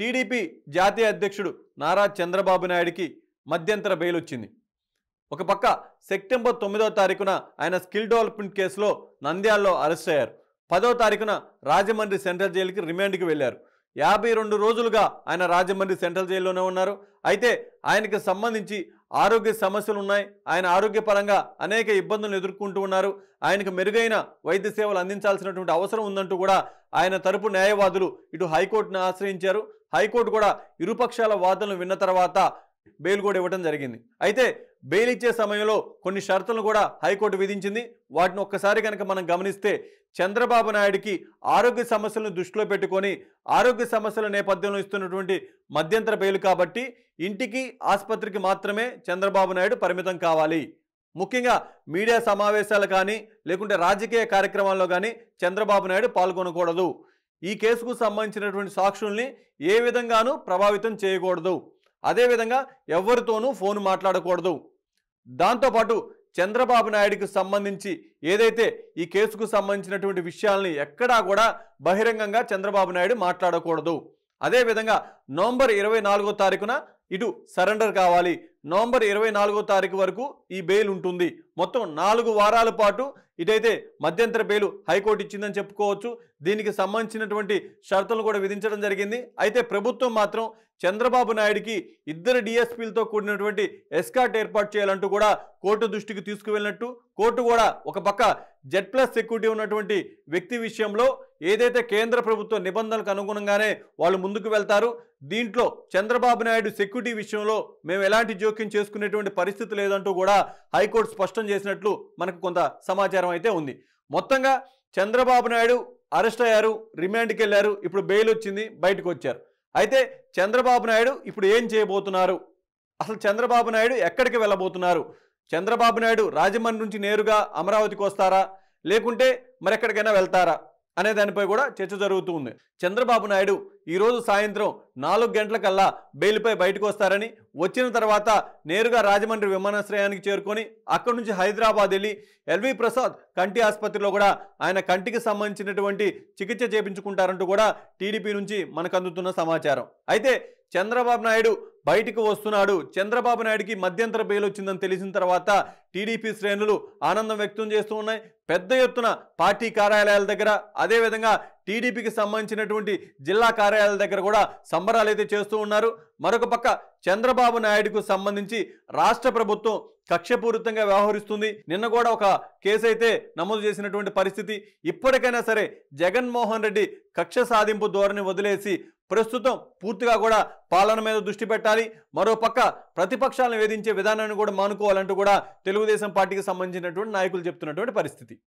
TDP జాతీయ అధ్యక్షుడు నారా చంద్రబాబు నాయుడికి మధ్యంతర బెయిల్ వచ్చింది ఒక పక్క సెప్టెంబర్ తొమ్మిదవ తారీఖున ఆయన స్కిల్ డెవలప్మెంట్ కేసులో నంద్యాలలో అరెస్ట్ అయ్యారు పదో తారీఖున రాజమండ్రి సెంట్రల్ జైలుకి రిమాండ్కి వెళ్ళారు యాభై రెండు రోజులుగా ఆయన రాజమండ్రి సెంట్రల్ జైల్లోనే ఉన్నారు అయితే ఆయనకు సంబంధించి ఆరోగ్య సమస్యలు ఉన్నాయి ఆయన ఆరోగ్యపరంగా అనేక ఇబ్బందులు ఎదుర్కొంటూ ఉన్నారు ఆయనకు మెరుగైన వైద్య సేవలు అందించాల్సినటువంటి అవసరం ఉందంటూ కూడా ఆయన తరపు న్యాయవాదులు ఇటు హైకోర్టును ఆశ్రయించారు హైకోర్టు కూడా ఇరుపక్షాల వాదనలు విన్న తర్వాత బెయిల్ కూడా ఇవ్వడం జరిగింది అయితే బెయిల్ ఇచ్చే సమయంలో కొన్ని షరతులను కూడా హైకోర్టు విధించింది వాటిని ఒక్కసారి కనుక మనం గమనిస్తే చంద్రబాబు నాయుడికి ఆరోగ్య సమస్యలను దృష్టిలో పెట్టుకొని ఆరోగ్య సమస్యల నేపథ్యంలో ఇస్తున్నటువంటి మధ్యంతర బెయిల్ కాబట్టి ఇంటికి ఆసుపత్రికి మాత్రమే చంద్రబాబు నాయుడు పరిమితం కావాలి ముఖ్యంగా మీడియా సమావేశాలు కానీ లేకుంటే రాజకీయ కార్యక్రమాల్లో కానీ చంద్రబాబు నాయుడు పాల్గొనకూడదు ఈ కేసుకు సంబంధించినటువంటి సాక్షుల్ని ఏ విధంగానూ ప్రభావితం చేయకూడదు అదేవిధంగా ఎవరితోనూ ఫోన్ మాట్లాడకూడదు దాంతోపాటు చంద్రబాబు నాయుడికి సంబంధించి ఏదైతే ఈ కేసుకు సంబంధించినటువంటి విషయాల్ని ఎక్కడా కూడా బహిరంగంగా చంద్రబాబు నాయుడు మాట్లాడకూడదు అదేవిధంగా నవంబర్ ఇరవై నాలుగో తారీఖున ఇటు సరెండర్ కావాలి నవంబర్ ఇరవై నాలుగో తారీఖు వరకు ఈ బెయిల్ ఉంటుంది మొత్తం నాలుగు వారాల పాటు ఇటైతే మధ్యంతర బెయిలు హైకోర్టు ఇచ్చిందని చెప్పుకోవచ్చు దీనికి సంబంధించినటువంటి షరతులను కూడా విధించడం జరిగింది అయితే ప్రభుత్వం మాత్రం చంద్రబాబు నాయుడికి ఇద్దరు డిఎస్పీలతో కూడినటువంటి ఎస్కాట్ ఏర్పాటు చేయాలంటూ కూడా కోర్టు దృష్టికి తీసుకువెళ్ళినట్టు కోర్టు కూడా ఒక పక్క జెడ్ ప్లస్ సెక్యూరిటీ ఉన్నటువంటి వ్యక్తి విషయంలో ఏదైతే కేంద్ర ప్రభుత్వ నిబంధనలకు అనుగుణంగానే వాళ్ళు ముందుకు వెళ్తారు దీంట్లో చంద్రబాబు నాయుడు సెక్యూరిటీ విషయంలో మేము ఎలాంటి జోక్యం చేసుకునేటువంటి పరిస్థితి లేదంటూ కూడా హైకోర్టు స్పష్టం చేసినట్లు మనకు కొంత సమాచారం అయితే ఉంది మొత్తంగా చంద్రబాబు నాయుడు అరెస్ట్ అయ్యారు రిమాండ్కి వెళ్ళారు ఇప్పుడు బెయిల్ వచ్చింది బయటకు వచ్చారు అయితే చంద్రబాబు నాయుడు ఇప్పుడు ఏం చేయబోతున్నారు అసలు చంద్రబాబు నాయుడు ఎక్కడికి వెళ్ళబోతున్నారు చంద్రబాబు నాయుడు రాజమండ్రి నుంచి నేరుగా అమరావతికి వస్తారా లేకుంటే మరెక్కడికైనా వెళ్తారా అనే దానిపై కూడా చర్చ జరుగుతూ ఉంది చంద్రబాబు నాయుడు ఈరోజు సాయంత్రం నాలుగు గంటలకల్లా బెయిల్పై బయటకు వస్తారని వచ్చిన తర్వాత నేరుగా రాజమండ్రి విమానాశ్రయానికి చేరుకొని అక్కడి నుంచి హైదరాబాద్ వెళ్ళి ఎల్వి ప్రసాద్ కంటి ఆసుపత్రిలో కూడా ఆయన కంటికి సంబంధించినటువంటి చికిత్స చేపించుకుంటారంటూ కూడా టీడీపీ నుంచి మనకు అందుతున్న సమాచారం అయితే చంద్రబాబు నాయుడు బయటకు వస్తున్నాడు చంద్రబాబు నాయుడికి మధ్యంతర బెయిల్ వచ్చిందని తెలిసిన తర్వాత టీడీపీ శ్రేణులు ఆనందం వ్యక్తం చేస్తూ ఉన్నాయి పెద్ద ఎత్తున పార్టీ కార్యాలయాల దగ్గర అదేవిధంగా టీడీపీకి సంబంధించినటువంటి జిల్లా కార్యాలయాల దగ్గర కూడా సంబరాలు అయితే చేస్తూ ఉన్నారు మరొక పక్క చంద్రబాబు నాయుడుకు సంబంధించి రాష్ట్ర ప్రభుత్వం కక్షపూరితంగా వ్యవహరిస్తుంది నిన్న కూడా ఒక కేసు అయితే నమోదు చేసినటువంటి పరిస్థితి ఇప్పటికైనా సరే జగన్మోహన్ రెడ్డి కక్ష సాధింపు ధోరణి వదిలేసి ప్రస్తుతం పూర్తిగా కూడా పాలన మీద దృష్టి పెట్టాలి మరోపక్క ప్రతిపక్షాలను వేధించే విధానాన్ని కూడా మానుకోవాలంటూ కూడా తెలుగు తెలుగుదేశం పార్టీకి సంబంధించినటువంటి నాయకులు చెప్తున్నటువంటి పరిస్థితి